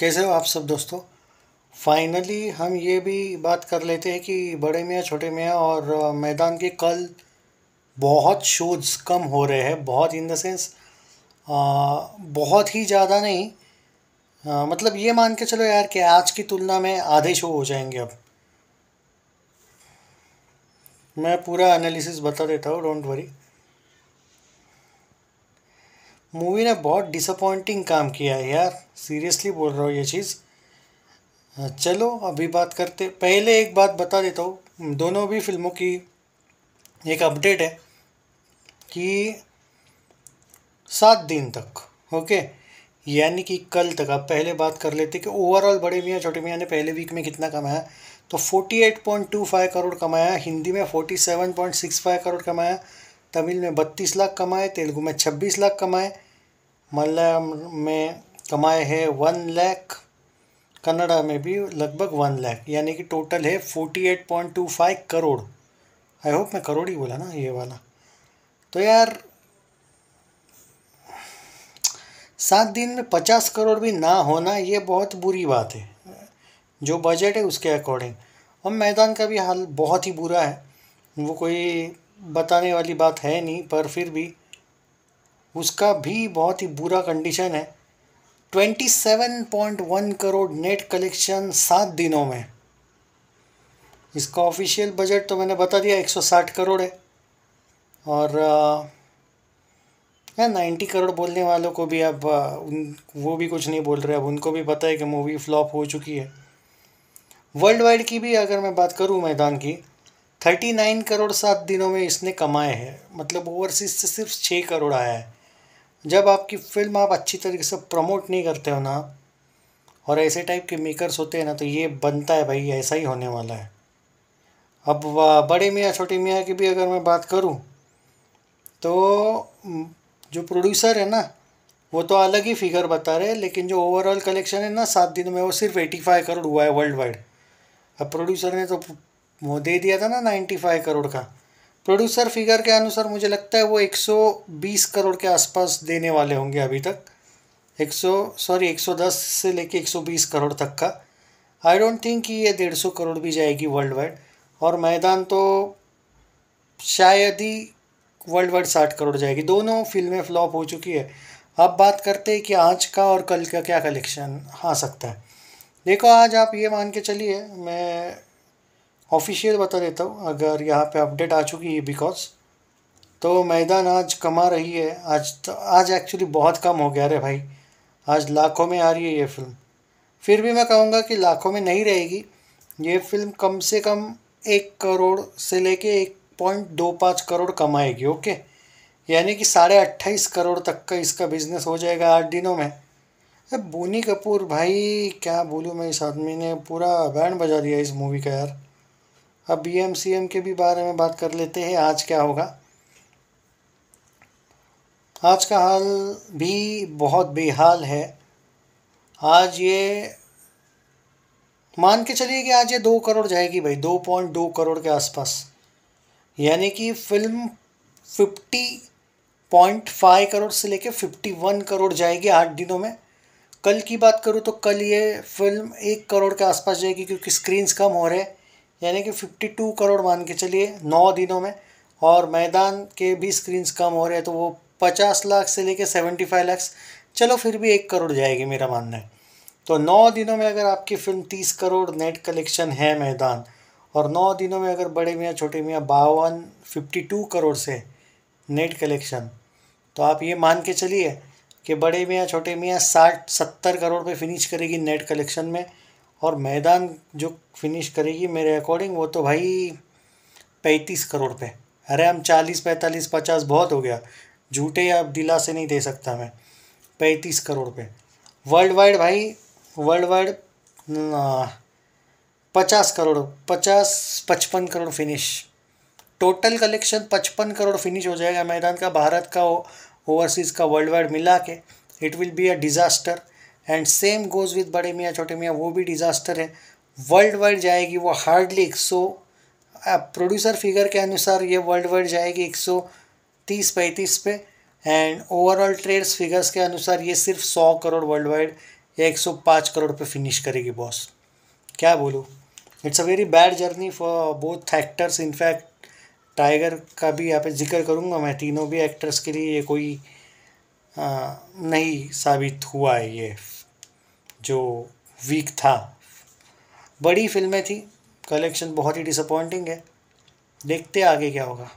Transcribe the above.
कैसे हो आप सब दोस्तों फाइनली हम ये भी बात कर लेते हैं कि बड़े मियाँ छोटे मियाँ और मैदान के कल बहुत शोज़ कम हो रहे हैं बहुत इन द सेंस बहुत ही ज़्यादा नहीं आ, मतलब ये मान के चलो यार कि आज की तुलना में आधे शो हो जाएंगे अब मैं पूरा एनालिसिस बता देता हूँ डोंट वरी मूवी ने बहुत डिसअपॉइंटिंग काम किया है यार सीरियसली बोल रहा हूँ ये चीज़ हाँ, चलो अभी बात करते पहले एक बात बता देता हूँ हम्म, दोनों भी फिल्मों की एक अपडेट है कि सात दिन तक ओके यानी कि कल तक आप पहले बात कर लेते कि ओवरऑल बड़े मियाँ छोटे मियाँ ने पहले वीक में कितना कमाया तो forty eight point two five crore कमाया हिंदी में forty seven point six five crore कमाया तमिल में बत्तीस लाख कमाए तेलुगु में छब्बीस लाख कमाए मलयालम में कमाए हैं वन लैख कन्नड़ा में भी लगभग वन लैख यानी कि टोटल है forty eight point two five crore I hope मैं करोड़ ही बोला ना ये वाला तो यार सात दिन में पचास करोड़ भी ना होना ये बहुत बुरी बात है जो बजट है उसके अकॉर्डिंग और मैदान का भी हाल बहुत ही बुरा है वो कोई बताने वाली बात है नहीं पर फिर भी उसका भी बहुत ही बुरा कंडीशन है twenty seven point one crore net collection सात दिनों में इसका ऑफिशियल बजट तो मैंने बता दिया एक सौ साठ करोड़ है और मैं नाइन्टी करोड़ बोलने वालों को भी अब उन वो भी कुछ नहीं बोल रहे अब उनको भी पता है कि मूवी फ्लॉप हो चुकी है वर्ल्ड वाइड की भी अगर मैं बात करूँ मैदान की थर्टी नाइन करोड़ सात दिनों में इसने कमाए हैं मतलब ओवरसीज से सिर्फ छः करोड़ आया है जब आपकी फिल्म आप अच्छी तरीके से प्रमोट नहीं करते हो ना और ऐसे टाइप के मेकर्स होते हैं ना तो ये बनता है भाई ऐसा ही होने वाला है अब बड़े मियाँ छोटे मियाँ की भी अगर मैं बात करूँ तो जो प्रोड्यूसर है ना वो तो अलग ही फिगर बता रहे हैं लेकिन जो ओवरऑल कलेक्शन है ना सात दिन में वो सिर्फ एटी फाइव करोड़ हुआ है वर्ल्ड वाइड अब प्रोड्यूसर ने तो वो दे दिया था ना नाइन्टी फाइव करोड़ का प्रोड्यूसर फिगर के अनुसार मुझे लगता है वो एक सौ बीस करोड़ के आसपास देने वाले होंगे अभी तक एक सौ सॉरी एक सौ दस से लेके एक सौ बीस करोड़ तक का आई डोंट थिंक कि ये डेढ़ सौ करोड़ भी जाएगी वर्ल्ड वाइड और मैदान तो शायद ही वर्ल्ड वाइड साठ करोड़ जाएगी दोनों फिल्में फ्लॉप हो चुकी है अब बात करते हैं कि आज का और कल का क्या कलेक्शन आ सकता है देखो आज आप ये मान के चलिए मैं ऑफिशियल बता देता हूँ अगर यहाँ पे अपडेट आ चुकी है बिकॉज तो मैदान आज कमा रही है आज तो आज एक्चुअली बहुत कम हो गया रे भाई आज लाखों में आ रही है ये फिल्म फिर भी मैं कहूँगा कि लाखों में नहीं रहेगी ये फिल्म कम से कम एक करोड़ से लेके एक पॉइंट दो पाँच करोड़ कमाएगी ओके यानी कि साढ़े अट्ठाईस करोड़ तक का इसका बिजनेस हो जाएगा आठ दिनों में बोनी कपूर भाई क्या बोलूँ मैं इस आदमी ने पूरा बैंड बजा दिया इस मूवी का यार अब बी के भी बारे में बात कर लेते हैं आज क्या होगा आज का हाल भी बहुत बेहाल है आज ये मान के चलिए कि आज ये दो करोड़ जाएगी भाई दो पॉइंट दो करोड़ के आसपास यानी कि film fifty point five crore से लेके फिफ्टी वन करोड़ जाएगी आठ दिनों में कल की बात करूँ तो कल ये फिल्म एक करोड़ के आसपास जाएगी क्योंकि स्क्रीन्स कम हो रहे हैं यानी कि 52 करोड़ मान के चलिए नौ दिनों में और मैदान के भी स्क्रीन्स कम हो रहे हैं तो वो 50 लाख से लेके 75 लाख चलो फिर भी एक करोड़ जाएगी मेरा मानना है तो नौ दिनों में अगर आपकी फिल्म तीस करोड़ नेट कलेक्शन है मैदान और नौ दिनों में अगर बड़े मियाँ छोटे मियाँ बावन फिफ्टी टू करोड़ से नेट कलेक्शन तो आप ये मान के चलिए कि बड़े मियाँ छोटे मियाँ साठ सत्तर करोड़ पे फिनिश करेगी नेट कलेक्शन में और मैदान जो फिनिश करेगी मेरे अकॉर्डिंग वो तो भाई पैंतीस करोड़ पे अरे हम चालीस पैंतालीस पचास बहुत हो गया झूठे या दिला से नहीं दे सकता मैं पैंतीस करोड़ पे वर्ल्ड वाइड भाई वर्ल्ड वाइड पचास करोड़ पचास पचपन करोड़ फिनिश टोटल कलेक्शन पचपन करोड़ फिनिश हो जाएगा मैदान का भारत का ओवरसीज़ का वर्ल्ड वाइड मिला के it will be a disaster and same goes with Bade Miyan छोटे मियाँ वो भी डिज़ास्टर है वर्ल्ड वाइड जाएगी वो हार्डली एक सौ प्रोड्यूसर फिगर के अनुसार ये वर्ल्ड वाइड जाएगी एक सौ तीस पैंतीस पे एंड ओवरऑल ट्रेड्स फिगर्स के अनुसार ये सिर्फ सौ करोड़ वर्ल्ड वाइड या एक सौ पाँच करोड़ पे फिनिश करेगी बॉस क्या बोलूँ it's a very bad journey for both actors in fact Tiger का भी यहाँ पे जिक्र करूँगा मैं तीनों भी एक्टर्स के लिए ये कोई आ, नहीं साबित हुआ है ये जो वीक था बड़ी फिल्में थी कलेक्शन बहुत ही डिसअपॉइंटिंग है देखते आगे क्या होगा